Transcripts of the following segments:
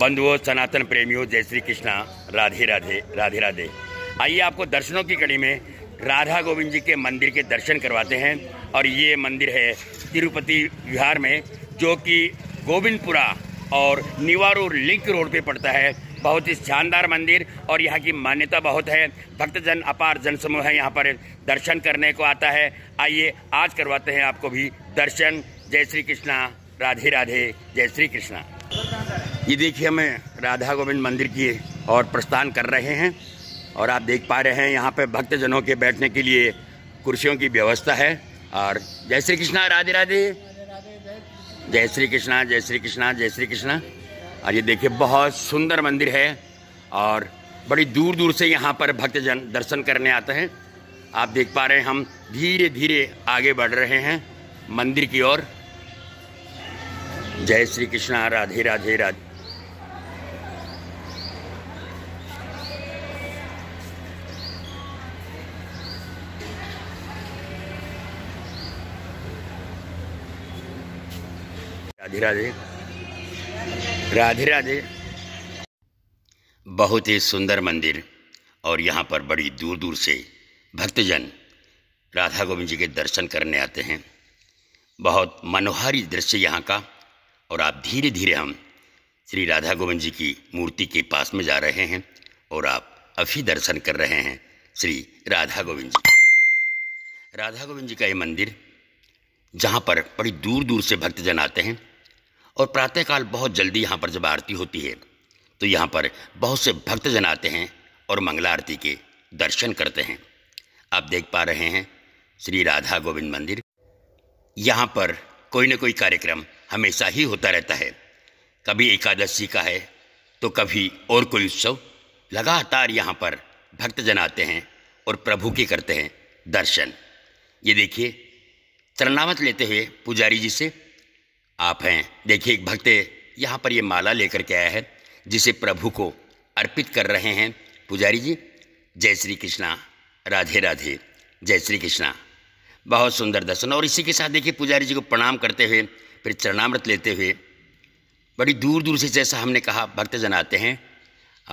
बंधुओं सनातन प्रेमियों जय श्री कृष्णा राधे राधे राधे राधे आइए आपको दर्शनों की कड़ी में राधा गोविंद जी के मंदिर के दर्शन करवाते हैं और ये मंदिर है तिरुपति विहार में जो कि गोविंदपुरा और निवारो लिंक रोड पे पड़ता है बहुत ही शानदार मंदिर और यहाँ की मान्यता बहुत है भक्तजन अपार जनसमूह है यहाँ पर दर्शन करने को आता है आइए आज करवाते हैं आपको भी दर्शन जय श्री कृष्णा राधे राधे जय श्री कृष्णा ये देखिए हमें राधा गोविंद मंदिर की और प्रस्थान कर रहे हैं और आप देख पा रहे हैं यहाँ पे भक्तजनों के बैठने के लिए कुर्सियों की व्यवस्था है और जय श्री कृष्णा राधे राधे जय श्री कृष्णा जय श्री कृष्णा जय श्री कृष्णा और ये देखिए बहुत सुंदर मंदिर है और बड़ी दूर दूर से यहाँ पर भक्तजन दर्शन करने आते हैं आप देख पा रहे हैं हम धीरे धीरे आगे बढ़ रहे हैं मंदिर की ओर जय श्री कृष्णा राधे राधे राधे राधे राधे राधे राधे बहुत ही सुंदर मंदिर और यहाँ पर बड़ी दूर दूर से भक्तजन राधा गोविंद जी के दर्शन करने आते हैं बहुत मनोहारी दृश्य यहाँ का और आप धीरे धीरे हम श्री राधा गोविंद जी की मूर्ति के पास में जा रहे हैं और आप अभी दर्शन कर रहे हैं श्री राधा गोविंद जी राधा गोविंद जी का ये मंदिर जहाँ पर बड़ी दूर दूर से भक्तजन आते हैं और प्रातःकाल बहुत जल्दी यहाँ पर जब आरती होती है तो यहाँ पर बहुत से भक्तजन आते हैं और मंगला आरती के दर्शन करते हैं आप देख पा रहे हैं श्री राधा गोविंद मंदिर यहाँ पर कोई ना कोई कार्यक्रम हमेशा ही होता रहता है कभी एकादशी का है तो कभी और कोई उत्सव लगातार यहाँ पर भक्तजन आते हैं और प्रभु के करते हैं दर्शन ये देखिए चरणावत लेते हुए पुजारी जी से आप हैं देखिए एक भक्त यहाँ पर ये माला लेकर के आया है जिसे प्रभु को अर्पित कर रहे हैं पुजारी जी जय श्री कृष्णा राधे राधे जय श्री कृष्णा बहुत सुंदर दर्शन और इसी के साथ देखिए पुजारी जी को प्रणाम करते हुए फिर चरणामृत लेते हुए बड़ी दूर दूर से जैसा हमने कहा भक्तजन आते हैं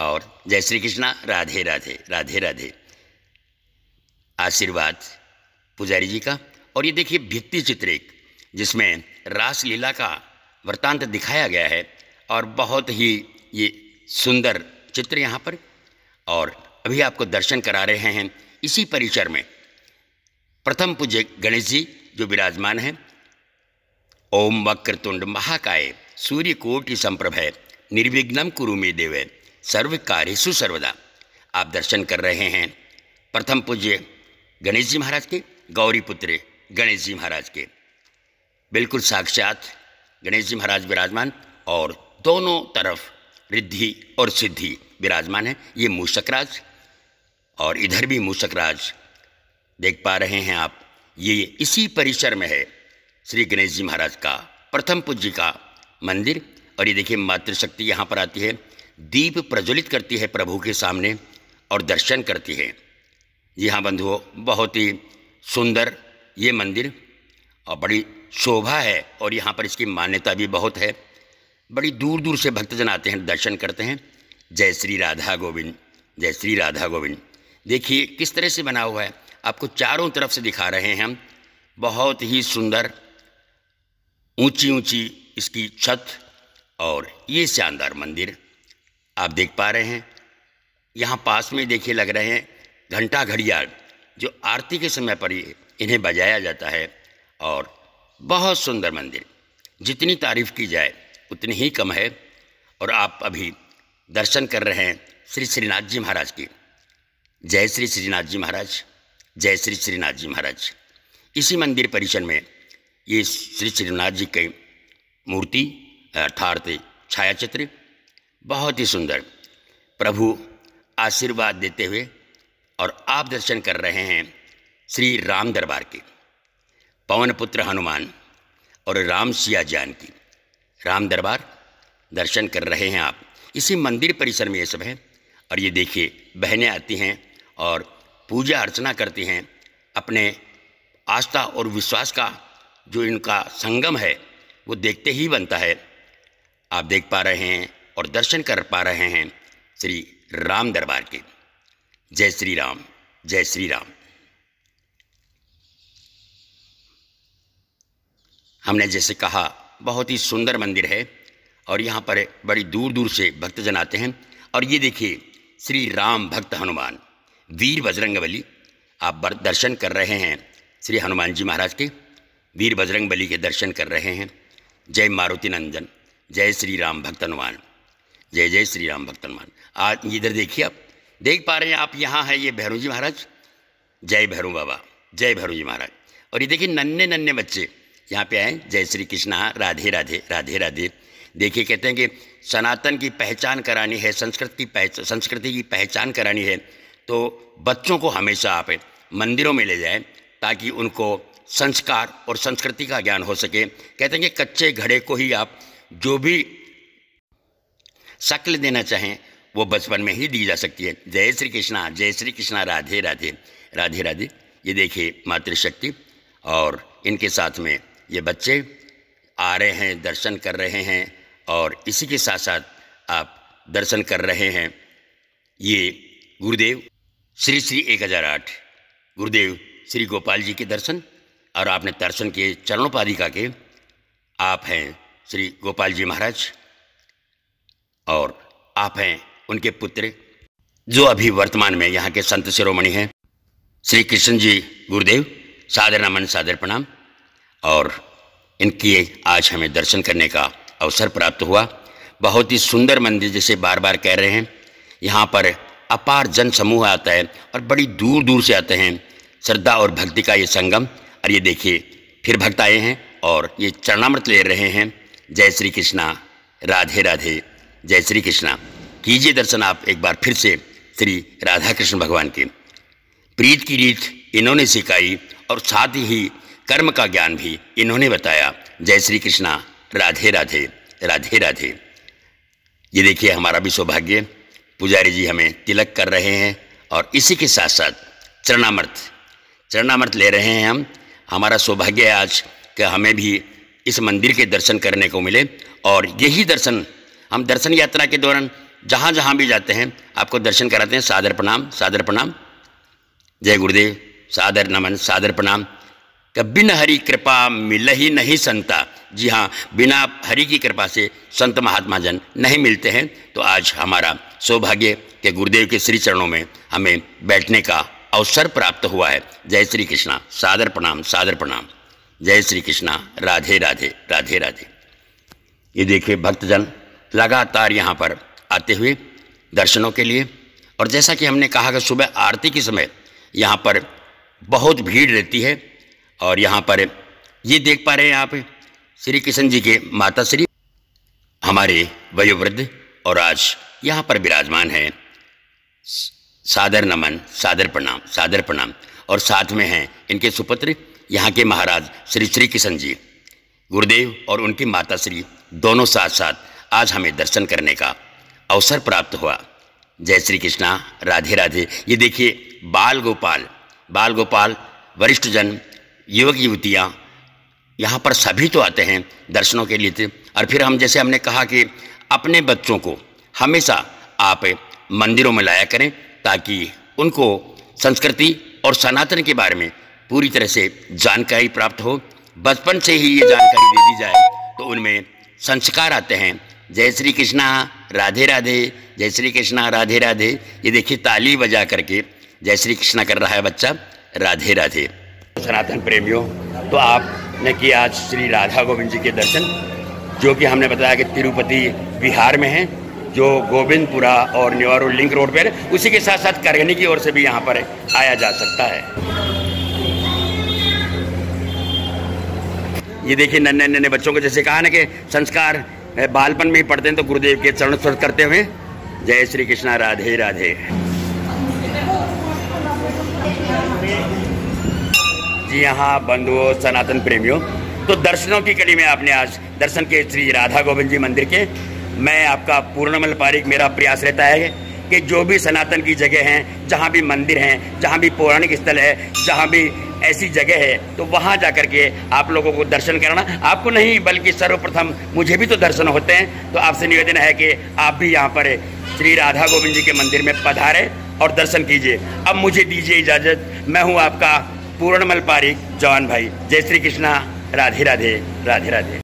और जय श्री कृष्णा राधे राधे राधे राधे आशीर्वाद पुजारी जी का और ये देखिए भित्ति चित्र एक जिसमें रासलीला का वृतांत दिखाया गया है और बहुत ही ये सुंदर चित्र यहाँ पर और अभी आपको दर्शन करा रहे हैं इसी परिसर में प्रथम पूज्य गणेश जी जो विराजमान हैं ओम वक्रतुंड महाकाय सूर्य संप्रभ संप्रभय निर्विघ्नम कुरु में देव सर्व कार्य सुसर्वदा आप दर्शन कर रहे हैं प्रथम पूज्य गणेश जी महाराज के गौरी पुत्र गणेश जी महाराज के बिल्कुल साक्षात गणेश जी महाराज विराजमान और दोनों तरफ रिद्धि और सिद्धि विराजमान है ये राज और इधर भी राज देख पा रहे हैं आप ये इसी परिसर में है श्री गणेश जी महाराज का प्रथम पूज्य का मंदिर और ये देखिए मातृशक्ति यहाँ पर आती है दीप प्रज्वलित करती है प्रभु के सामने और दर्शन करती है जी हाँ बंधुओं बहुत ही सुंदर ये मंदिर और बड़ी शोभा है और यहाँ पर इसकी मान्यता भी बहुत है बड़ी दूर दूर से भक्तजन आते हैं दर्शन करते हैं जय श्री राधा गोविंद जय श्री राधा गोविंद देखिए किस तरह से बना हुआ है आपको चारों तरफ से दिखा रहे हैं हम बहुत ही सुंदर ऊंची ऊंची इसकी छत और ये शानदार मंदिर आप देख पा रहे हैं यहाँ पास में देखिए लग रहे हैं घंटा घड़ियाल जो आरती के समय पर इन्हें बजाया जाता है और बहुत सुंदर मंदिर जितनी तारीफ़ की जाए उतनी ही कम है और आप अभी दर्शन कर रहे हैं श्री श्रीनाथ जी महाराज की जय श्री श्रीनाथ जी महाराज जय श्री श्रीनाथ जी महाराज इसी मंदिर परिसर में ये श्री श्रीनाथ जी की मूर्ति अर्थार्थ छायाचित्र बहुत ही सुंदर प्रभु आशीर्वाद देते हुए और आप दर्शन कर रहे हैं श्री राम दरबार के पवन पुत्र हनुमान और राम सिया जानकी राम दरबार दर्शन कर रहे हैं आप इसी मंदिर परिसर में ये सब है और ये देखिए बहनें आती हैं और पूजा अर्चना करती हैं अपने आस्था और विश्वास का जो इनका संगम है वो देखते ही बनता है आप देख पा रहे हैं और दर्शन कर पा रहे हैं श्री राम दरबार के जय श्री राम जय श्री राम हमने जैसे कहा बहुत ही सुंदर मंदिर है और यहाँ पर बड़ी दूर दूर से भक्तजन आते हैं और ये देखिए श्री राम भक्त हनुमान वीर बजरंग बली आप दर्शन कर रहे हैं श्री हनुमान जी महाराज के वीर बजरंग बली के दर्शन कर रहे हैं जय मारुति नंदन जय श्री राम भक्त हनुमान जय जय श्री राम भक्त हनुमान आज इधर देखिए आप देख पा रहे हैं आप यहाँ हैं ये भैरू जी महाराज जय भैरू बाबा जय भैरू जी महाराज और ये देखिए नन्हे नन्हे बच्चे यहाँ पे आए जय श्री कृष्णा राधे राधे राधे राधे देखिए कहते हैं कि सनातन की पहचान करानी है संस्कृत की पहचान संस्कृति की पहचान करानी है तो बच्चों को हमेशा आप मंदिरों में ले जाएं ताकि उनको संस्कार और संस्कृति का ज्ञान हो सके कहते हैं कि कच्चे घड़े को ही आप जो भी शक्ल देना चाहें वो बचपन में ही दी जा सकती है जय श्री कृष्णा जय श्री कृष्णा राधे राधे राधे राधे ये देखिए मातृशक्ति और इनके साथ में ये बच्चे आ रहे हैं दर्शन कर रहे हैं और इसी के साथ साथ आप दर्शन कर रहे हैं ये गुरुदेव श्री श्री एक हज़ार आठ गुरुदेव श्री गोपाल जी के दर्शन और आपने दर्शन के चरणोपाधिका के आप हैं श्री गोपाल जी महाराज और आप हैं उनके पुत्र जो अभी वर्तमान में यहाँ के संत शिरोमणि हैं श्री कृष्ण जी गुरुदेव सादर नमन सादर प्रणाम और इनके आज हमें दर्शन करने का अवसर प्राप्त हुआ बहुत ही सुंदर मंदिर जैसे बार बार कह रहे हैं यहाँ पर अपार जन समूह आता है और बड़ी दूर दूर से आते हैं श्रद्धा और भक्ति का ये संगम और ये देखिए फिर भक्त आए हैं और ये चरणामृत ले रहे हैं जय श्री कृष्णा राधे राधे जय श्री कृष्णा कीजिए दर्शन आप एक बार फिर से श्री राधा कृष्ण भगवान के प्रीत की रीत इन्होंने सिखाई और साथ ही कर्म का ज्ञान भी इन्होंने बताया जय श्री कृष्णा राधे राधे राधे राधे ये देखिए हमारा भी सौभाग्य पुजारी जी हमें तिलक कर रहे हैं और इसी के साथ साथ चरणामर्थ चरणामर्थ ले रहे हैं हम हमारा सौभाग्य है आज कि हमें भी इस मंदिर के दर्शन करने को मिले और यही दर्शन हम दर्शन यात्रा के दौरान जहाँ जहाँ भी जाते हैं आपको दर्शन कराते हैं सादर प्रणाम सादर प्रणाम जय गुरुदेव सादर नमन सादर प्रणाम कि बिन हरि कृपा मिल ही नहीं संता जी हाँ बिना हरि की कृपा से संत महात्मा जन नहीं मिलते हैं तो आज हमारा सौभाग्य के गुरुदेव के श्री चरणों में हमें बैठने का अवसर प्राप्त हुआ है जय श्री कृष्णा सादर प्रणाम सादर प्रणाम जय श्री कृष्णा राधे राधे राधे राधे ये देखिए भक्तजन लगातार यहाँ पर आते हुए दर्शनों के लिए और जैसा कि हमने कहा कि सुबह आरती के समय यहाँ पर बहुत भीड़ रहती है और यहाँ पर ये देख पा रहे हैं आप श्री कृष्ण जी के माता श्री हमारे वयोवृद्ध और आज यहाँ पर विराजमान है सादर नमन सादर प्रणाम सादर प्रणाम और साथ में हैं इनके सुपुत्र यहाँ के महाराज श्री श्री कृष्ण जी गुरुदेव और उनकी माता श्री दोनों साथ साथ आज हमें दर्शन करने का अवसर प्राप्त हुआ जय श्री कृष्णा राधे राधे ये देखिए बाल गोपाल बाल गोपाल वरिष्ठ जन युवक युवतियाँ यहाँ पर सभी तो आते हैं दर्शनों के लिए तो। और फिर हम जैसे हमने कहा कि अपने बच्चों को हमेशा आप मंदिरों में लाया करें ताकि उनको संस्कृति और सनातन के बारे में पूरी तरह से जानकारी प्राप्त हो बचपन से ही ये जानकारी दे दी जाए तो उनमें संस्कार आते हैं जय श्री कृष्णा राधे राधे जय श्री कृष्णा राधे राधे ये देखिए ताली बजा करके जय श्री कृष्णा कर रहा है बच्चा राधे राधे सनातन प्रेमियों तो आपने किया आज श्री राधा गोविंद जी के दर्शन जो कि हमने बताया कि तिरुपति बिहार में है जो गोविंदपुरा और निवारो लिंक रोड पर उसी के साथ साथ करगनी की ओर से भी यहाँ पर आया जा सकता है ये देखिए नन्हे नन्हे बच्चों को जैसे कहा ना कि संस्कार बालपन में ही पढ़ते हैं तो गुरुदेव के चरण स्वर्थ करते हुए जय श्री कृष्णा राधे राधे जी हाँ बंधुओं सनातन प्रेमियों तो दर्शनों की कड़ी में आपने आज दर्शन के श्री राधा गोविंद जी मंदिर के मैं आपका पूर्णमल पारिक मेरा प्रयास रहता है कि जो भी सनातन की जगह हैं जहाँ भी मंदिर हैं जहाँ भी पौराणिक स्थल है जहाँ भी ऐसी जगह है तो वहाँ जा कर के आप लोगों को दर्शन कराना आपको नहीं बल्कि सर्वप्रथम मुझे भी तो दर्शन होते हैं तो आपसे निवेदन है कि आप भी यहाँ पर श्री राधा गोविंद जी के मंदिर में पधारें और दर्शन कीजिए अब मुझे दीजिए इजाज़त मैं हूँ आपका पूर्णमल पारिक जवान भाई जय श्री कृष्णा राधे राधे राधे राधे